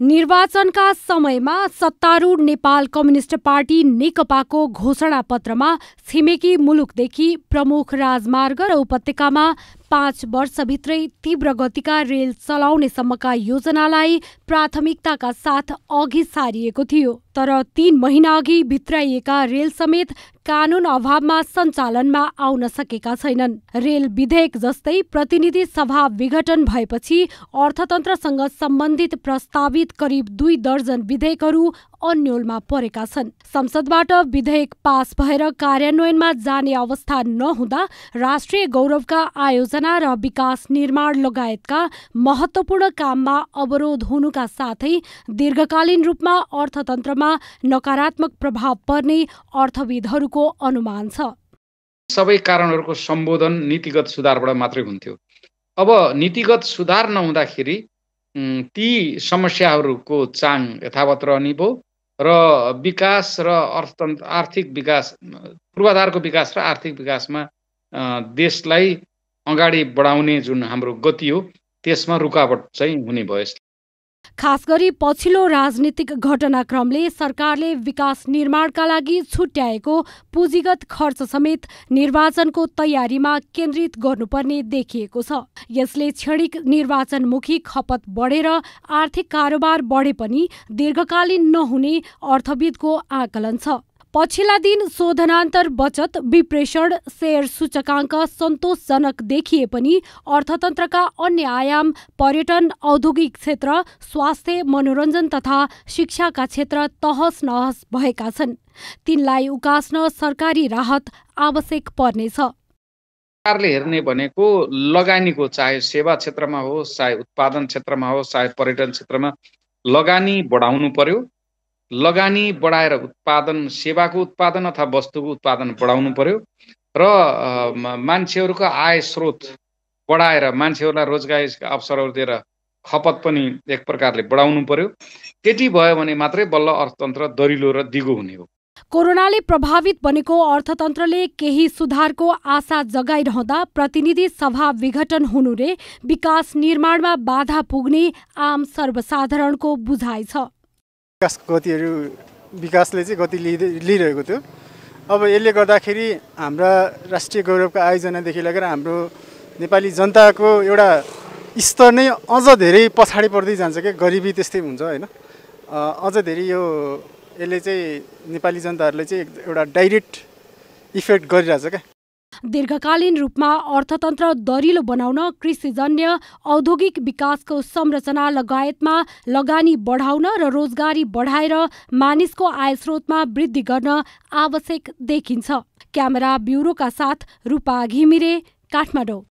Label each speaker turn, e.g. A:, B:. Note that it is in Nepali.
A: निर्वाचनका समयमा सत्तारूढ नेपाल कम्युनिष्ट पार्टी नेकपाको घोषणापत्रमा छिमेकी मुलुकदेखि प्रमुख राजमार्ग र उपत्यकामा पाँच वर्षभित्रै तीव्र गतिका रेल चलाउनेसम्मका योजनालाई प्राथमिकताका साथ अघि सारिएको थियो तर तीन महिनाअघि भित्राइएका रेल समेत कानून अभावमा सञ्चालनमा आउन सकेका छैनन् रेल विधेयक जस्तै प्रतिनिधि सभा विघटन भएपछि अर्थतन्त्रसँग सम्बन्धित प्रस्तावित करिब दुई दर्जन विधेयकहरू अन्यलमा परेका छन् संसदबाट विधेयक पास भएर कार्यान्वयनमा जाने अवस्था नहुँदा राष्ट्रिय गौरवका आयोजना संरचना र विकास निर्माण लगायतका महत्वपूर्ण काममा अवरोध हुनुका साथै दीर्घकालीन रूपमा अर्थतन्त्रमा नकारात्मक प्रभाव पर्ने अर्थविदहरूको अनुमान छ
B: सबै कारणहरूको सम्बोधन नीतिगत सुधारबाट मात्रै हुन्थ्यो अब नीतिगत सुधार नहुँदाखेरि ती समस्याहरूको चाङ यथावत रहने भयो र विकास र अर्थतन्त्र आर्थिक विकास पूर्वाधारको विकास र आर्थिक विकासमा देशलाई अगाडि बढाउने जुन हाम्रो गति हो त्यसमा रुकावट चाहिँ हुने भयो
A: खास गरी पछिल्लो राजनीतिक घटनाक्रमले सरकारले विकास निर्माणका लागि छुट्याएको पुँजीगत खर्च समेत निर्वाचनको तयारीमा केन्द्रित गर्नुपर्ने देखिएको छ यसले क्षणिक निर्वाचनमुखी खपत बढेर आर्थिक कारोबार बढे पनि दीर्घकालीन नहुने अर्थविदको आकलन छ पछिल्ला दिन शोधनान्तर बचत विप्रेषण सेयर सूचकाङ्क सन्तोषजनक देखिए पनि अर्थतन्त्रका अन्य आयाम पर्यटन औद्योगिक क्षेत्र स्वास्थ्य मनोरञ्जन तथा शिक्षाका क्षेत्र तहस नहस भएका छन् तिनलाई उकास्न सरकारी राहत आवश्यक पर्नेछ सरकारले
B: हेर्ने भनेको लगानीको चाहे सेवा क्षेत्रमा होस् चाहे उत्पादन क्षेत्रमा होस् चाहे पर्यटन क्षेत्रमा लगानी बढाउनु पर्यो लगानी बढाएर उत्पादन सेवाको उत्पादन अथवा वस्तुको उत्पादन बढाउनु पर्यो र मान्छेहरूको आय स्रोत बढाएर मान्छेहरूलाई रोजगारीका अवसरहरू दिएर खपत पनि एक प्रकारले बढाउनु पर्यो त्यति भयो भने मात्रै बल्ल अर्थतन्त्र दरिलो र दिगो हुने हो
A: कोरोनाले प्रभावित बनेको अर्थतन्त्रले केही सुधारको आशा जगाइरहँदा प्रतिनिधि सभा विघटन हुनुले विकास निर्माणमा बाधा पुग्ने आम सर्वसाधारणको बुझाइ छ
C: विकास गतिहरू विकासले चाहिँ गति लिँदै लिइरहेको थियो अब यसले गर्दाखेरि हाम्रा राष्ट्रिय गौरवका आयोजनादेखि लगेर हाम्रो नेपाली जनताको एउटा स्तर नै अझ धेरै पछाडि पर्दै जान्छ क्या गरिबी त्यस्तै हुन्छ होइन अझ धेरै यो यसले चाहिँ नेपाली जनताहरूले चाहिँ एउटा डाइरेक्ट इफेक्ट गरिरहेछ क्या
A: दीर्घकालीन रूपमा अर्थतन्त्र दरिलो बनाउन कृषिजन्य औद्योगिक विकासको संरचना लगायतमा लगानी बढाउन र रोजगारी बढाएर मानिसको आय स्रोतमा वृद्धि गर्न आवश्यक देखिन्छ क्यामेरा ब्युरोका साथ रूपा घिमिरे काठमाडौँ